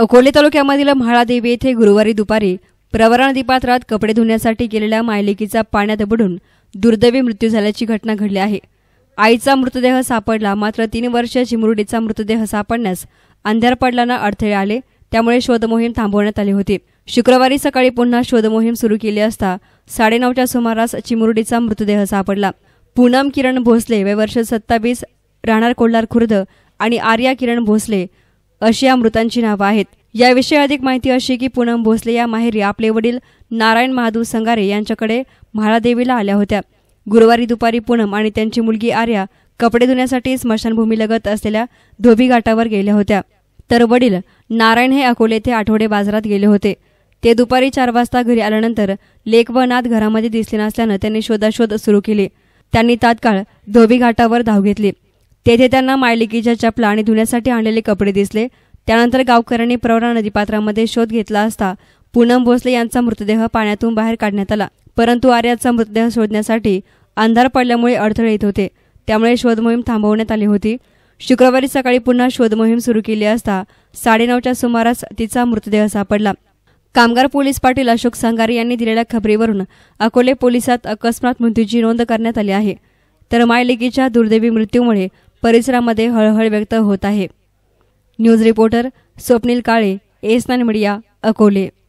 अकोले तालुक्यामधील म्हाळादेवी येथे गुरुवारी दुपारी प्रवरा नदीपात्रात कपडे धुण्यासाठी गेलेल्या मायलेकीचा पाण्यात बुडून दुर्दैवी मृत्यू झाल्याची घटना घडली आहे आईचा मृतदेह सापडला मात्र तीन वर्ष चिमुरडीचा मृतदेह सापडण्यास अंधार पडल्यानं अडथळे आले त्यामुळे शोधमोहीम थांबवण्यात आली होती शुक्रवारी सकाळी पुन्हा शोधमोहीम सुरू केली असता साडेनऊच्या सुमारास चिमुरडीचा मृतदेह सापडला पूनम किरण भोसले वय वर्ष सत्तावीस राहणार कोल्हार खुर्द आणि आर्या किरण भोसले अशी या मृतांची नावं आहेत याविषयी अधिक माहिती अशी की पूनम भोसले या माहेरी आपले वडील नारायण महादूर संगारे यांच्याकडे म्हाळादेवीला आल्या होत्या गुरुवारी दुपारी पूनम आणि त्यांची मुलगी आर्या कपडे धुण्यासाठी स्मशानभूमी लगत असलेल्या धोबी घाटावर गेल्या होत्या तर वडील नारायण हे अकोले येथे आठवडे बाजारात गेले होते ते दुपारी चार वाजता घरी आल्यानंतर लेख व नाद घरामध्ये दिसले नसल्यानं त्यांनी शोधाशोध सुरू केली त्यांनी तात्काळ धोबी घाटावर धाव घेतली तेथे त्यांना मायलिकीच्या चपला आणि धुण्यासाठी आणलेले कपडे दिसले त्यानंतर गावकऱ्यांनी प्रवरा नदीपात्रामध्ये शोध घेतला असता पूनम भोसले यांचा मृतदेह पाण्यातून बाहेर काढण्यात आला परंतु आर्याचा मृतदेह शोधण्यासाठी अंधार पडल्यामुळे अडथळे येत होते त्यामुळे शोधमोहीम थांबवण्यात आली होती शुक्रवारी सकाळी पुन्हा शोधमोहीम सुरू केली असता साडेनऊच्या सुमारास तिचा मृतदेह सापडला कामगार पोलीस पाटील अशोक संगारे यांनी दिलेल्या खबरीवरून अकोले पोलिसात अकस्मात मृत्यूची नोंद करण्यात आली आहे तर मायलेकीच्या दुर्दैवी मृत्यूमुळे परिसरामध्ये हळहळ व्यक्त होत आहे news reporter Swapnil Kale S nine media Akole